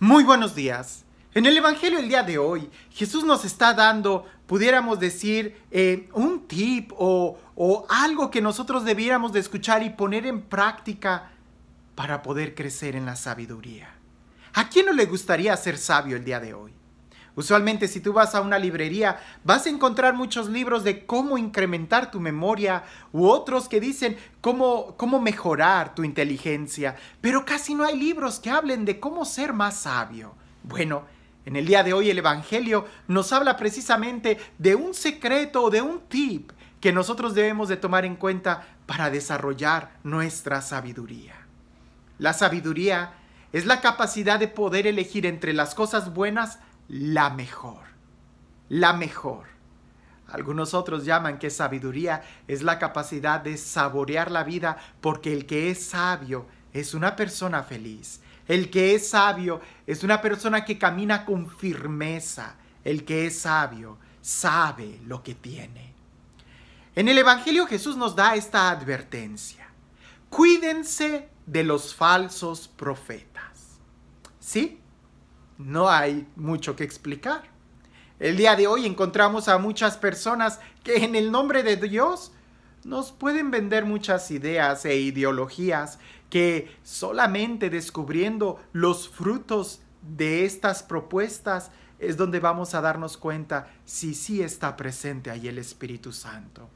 Muy buenos días. En el Evangelio el día de hoy, Jesús nos está dando, pudiéramos decir, eh, un tip o, o algo que nosotros debiéramos de escuchar y poner en práctica para poder crecer en la sabiduría. ¿A quién no le gustaría ser sabio el día de hoy? Usualmente si tú vas a una librería vas a encontrar muchos libros de cómo incrementar tu memoria u otros que dicen cómo, cómo mejorar tu inteligencia, pero casi no hay libros que hablen de cómo ser más sabio. Bueno, en el día de hoy el Evangelio nos habla precisamente de un secreto o de un tip que nosotros debemos de tomar en cuenta para desarrollar nuestra sabiduría. La sabiduría es la capacidad de poder elegir entre las cosas buenas la mejor, la mejor. Algunos otros llaman que sabiduría es la capacidad de saborear la vida porque el que es sabio es una persona feliz. El que es sabio es una persona que camina con firmeza. El que es sabio sabe lo que tiene. En el Evangelio Jesús nos da esta advertencia. Cuídense de los falsos profetas. ¿Sí? no hay mucho que explicar. El día de hoy encontramos a muchas personas que en el nombre de Dios nos pueden vender muchas ideas e ideologías que solamente descubriendo los frutos de estas propuestas es donde vamos a darnos cuenta si sí está presente ahí el Espíritu Santo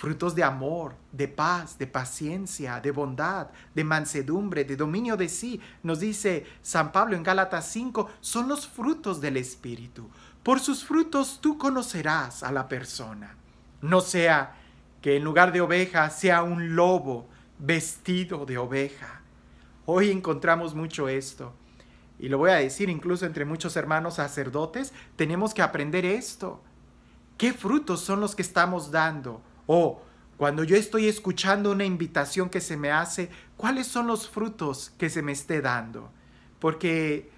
frutos de amor, de paz, de paciencia, de bondad, de mansedumbre, de dominio de sí. Nos dice San Pablo en Gálatas 5, son los frutos del Espíritu. Por sus frutos tú conocerás a la persona. No sea que en lugar de oveja sea un lobo vestido de oveja. Hoy encontramos mucho esto. Y lo voy a decir incluso entre muchos hermanos sacerdotes, tenemos que aprender esto. ¿Qué frutos son los que estamos dando? O cuando yo estoy escuchando una invitación que se me hace, ¿cuáles son los frutos que se me esté dando? Porque,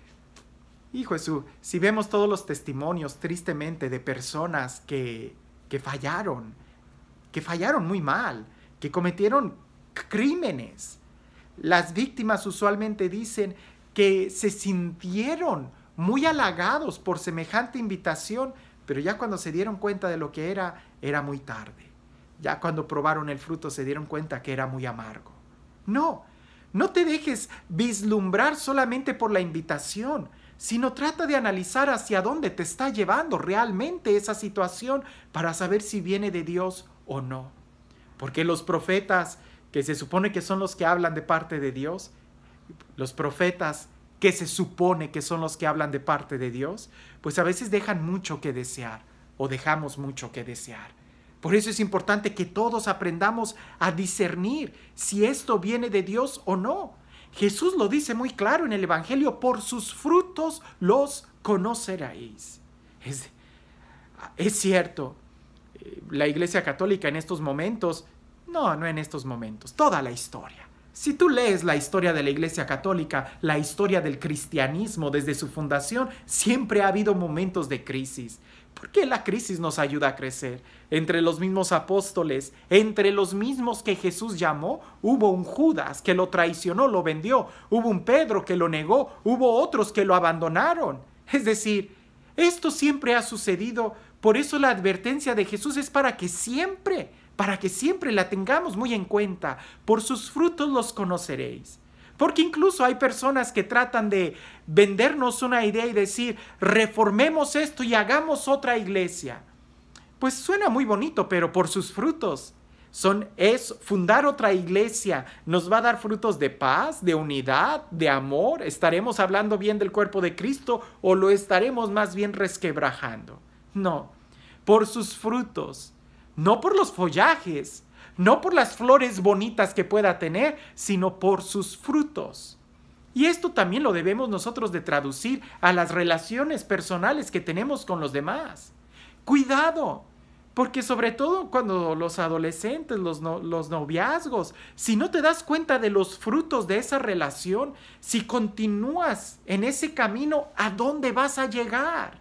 hijo Jesús, si vemos todos los testimonios tristemente de personas que, que fallaron, que fallaron muy mal, que cometieron crímenes, las víctimas usualmente dicen que se sintieron muy halagados por semejante invitación, pero ya cuando se dieron cuenta de lo que era, era muy tarde. Ya cuando probaron el fruto se dieron cuenta que era muy amargo. No, no te dejes vislumbrar solamente por la invitación, sino trata de analizar hacia dónde te está llevando realmente esa situación para saber si viene de Dios o no. Porque los profetas, que se supone que son los que hablan de parte de Dios, los profetas que se supone que son los que hablan de parte de Dios, pues a veces dejan mucho que desear o dejamos mucho que desear. Por eso es importante que todos aprendamos a discernir si esto viene de Dios o no. Jesús lo dice muy claro en el Evangelio, por sus frutos los conoceréis. Es, cierto, eh, la Iglesia Católica en estos momentos, no, no en estos momentos, toda la historia. Si tú lees la historia de la Iglesia Católica, la historia del cristianismo desde su fundación, siempre ha habido momentos de crisis. ¿Por qué la crisis nos ayuda a crecer. Entre los mismos apóstoles, entre los mismos que Jesús llamó, hubo un Judas que lo traicionó, lo vendió, hubo un Pedro que lo negó, hubo otros que lo abandonaron. Es decir, esto siempre ha sucedido, por eso la advertencia de Jesús es para que siempre, para que siempre la tengamos muy en cuenta, por sus frutos los conoceréis. Porque incluso hay personas que tratan de vendernos una idea y decir, reformemos esto y hagamos otra iglesia. Pues suena muy bonito, pero por sus frutos. Son, es fundar otra iglesia, nos va a dar frutos de paz, de unidad, de amor. ¿Estaremos hablando bien del cuerpo de Cristo o lo estaremos más bien resquebrajando? No, por sus frutos, no por los follajes no por las flores bonitas que pueda tener, sino por sus frutos. Y esto también lo debemos nosotros de traducir a las relaciones personales que tenemos con los demás. Cuidado, porque sobre todo cuando los adolescentes, los, noviazgos, si no te das cuenta de los frutos de esa relación, si continúas en ese camino, ¿a dónde vas a llegar?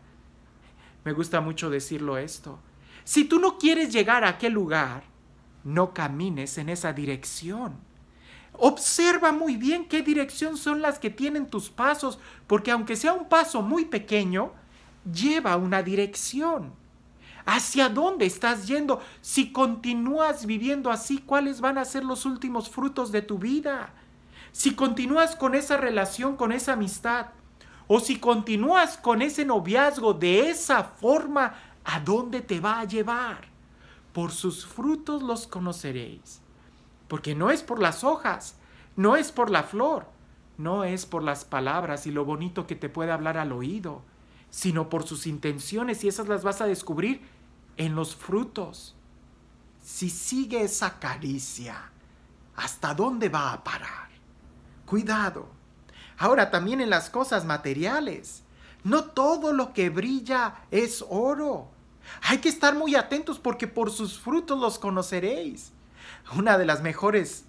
Me gusta mucho decirlo esto. Si tú no quieres llegar a aquel lugar, no camines en esa dirección. Observa muy bien qué dirección son las que tienen tus pasos, porque aunque sea un paso muy pequeño, lleva una dirección. ¿Hacia dónde estás yendo? Si continúas viviendo así, ¿cuáles van a ser los últimos frutos de tu vida? Si continúas con esa relación, con esa amistad, o si continúas con ese noviazgo de esa forma, ¿a dónde te va a llevar? por sus frutos los conoceréis. Porque no es por las hojas, no es por la flor, no es por las palabras y lo bonito que te puede hablar al oído, sino por sus intenciones y esas las vas a descubrir en los frutos. Si sigue esa caricia, ¿hasta dónde va a parar? Cuidado. Ahora también en las cosas materiales. No todo lo que brilla es oro hay que estar muy atentos porque por sus frutos los conoceréis. Una de las mejores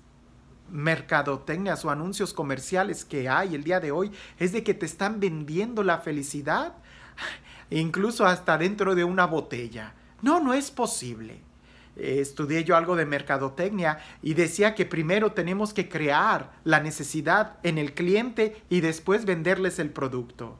mercadotecnias o anuncios comerciales que hay el día de hoy es de que te están vendiendo la felicidad, incluso hasta dentro de una botella. No, no es posible. estudié yo algo de mercadotecnia y decía que primero tenemos que crear la necesidad en el cliente y después venderles el producto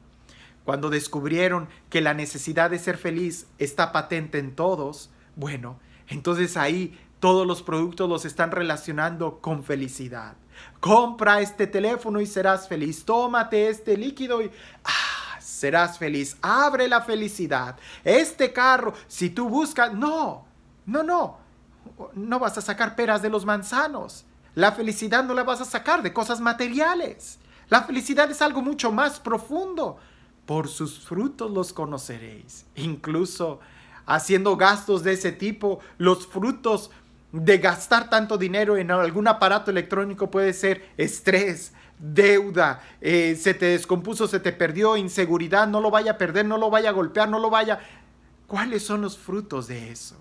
cuando descubrieron que la necesidad de ser feliz está patente en todos, bueno, entonces ahí todos los productos los están relacionando con felicidad. Compra este teléfono y serás feliz. Tómate este líquido y ah, serás feliz. Abre la felicidad. Este carro, si tú buscas, no, no, no, no vas a sacar peras de los manzanos. La felicidad no la vas a sacar de cosas materiales. La felicidad es algo mucho más profundo por sus frutos los conoceréis. Incluso haciendo gastos de ese tipo, los frutos de gastar tanto dinero en algún aparato electrónico puede ser estrés, deuda, eh, se te descompuso, se te perdió, inseguridad, no lo vaya a perder, no lo vaya a golpear, no lo vaya. ¿Cuáles son los frutos de eso?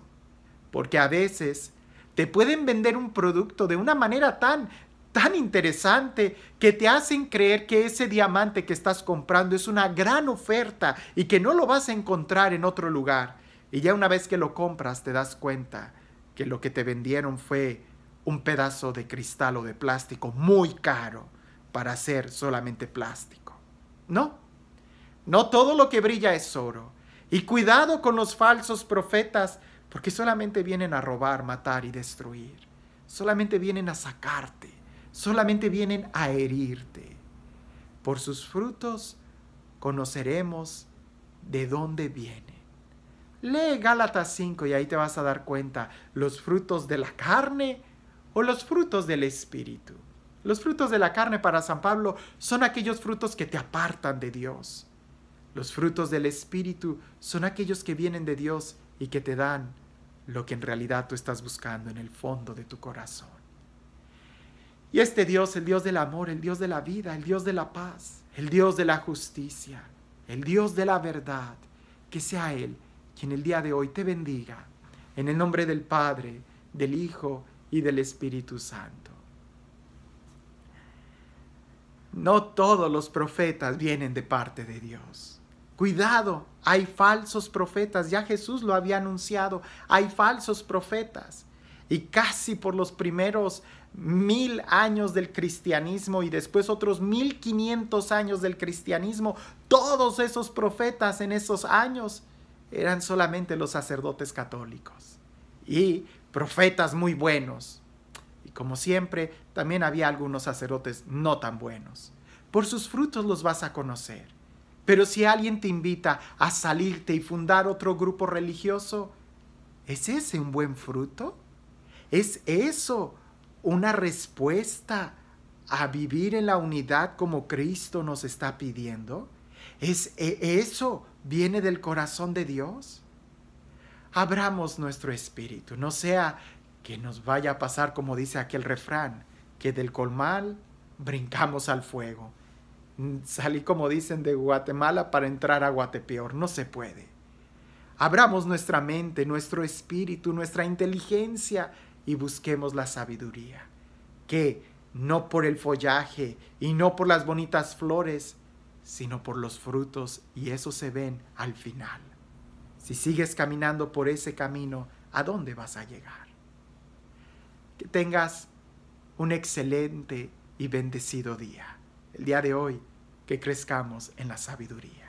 Porque a veces te pueden vender un producto de una manera tan tan interesante que te hacen creer que ese diamante que estás comprando es una gran oferta y que no lo vas a encontrar en otro lugar. Y ya una vez que lo compras te das cuenta que lo que te vendieron fue un pedazo de cristal o de plástico muy caro para ser solamente plástico. No, no todo lo que brilla es oro. Y cuidado con los falsos profetas, porque solamente vienen a robar, matar y destruir. Solamente vienen a sacarte solamente vienen a herirte. Por sus frutos conoceremos de dónde vienen. Lee Gálatas 5 y ahí te vas a dar cuenta los frutos de la carne o los frutos del Espíritu. Los frutos de la carne para San Pablo son aquellos frutos que te apartan de Dios. Los frutos del Espíritu son aquellos que vienen de Dios y que te dan lo que en realidad tú estás buscando en el fondo de tu corazón. Y este Dios, el Dios del amor, el Dios de la vida, el Dios de la paz, el Dios de la justicia, el Dios de la verdad, que sea Él quien el día de hoy te bendiga, en el nombre del Padre, del Hijo y del Espíritu Santo. No todos los profetas vienen de parte de Dios. Cuidado, hay falsos profetas, ya Jesús lo había anunciado, hay falsos profetas y casi por los primeros mil años del cristianismo y después otros mil quinientos años del cristianismo, todos esos profetas en esos años eran solamente los sacerdotes católicos y profetas muy buenos. Y como siempre, también había algunos sacerdotes no tan buenos. Por sus frutos los vas a conocer. Pero si alguien te invita a salirte y fundar otro grupo religioso, ¿es ese un buen fruto? Es eso, una respuesta a vivir en la unidad como Cristo nos está pidiendo. ¿Es e, eso viene del corazón de Dios? Abramos nuestro espíritu, no sea que nos vaya a pasar como dice aquel refrán, que del colmal brincamos al fuego. Salí como dicen de Guatemala para entrar a Guatepeor, no se puede. Abramos nuestra mente, nuestro espíritu, nuestra inteligencia y busquemos la sabiduría, que no por el follaje y no por las bonitas flores, sino por los frutos y eso se ven al final. Si sigues caminando por ese camino, ¿a dónde vas a llegar? Que tengas un excelente y bendecido día. El día de hoy, que crezcamos en la sabiduría.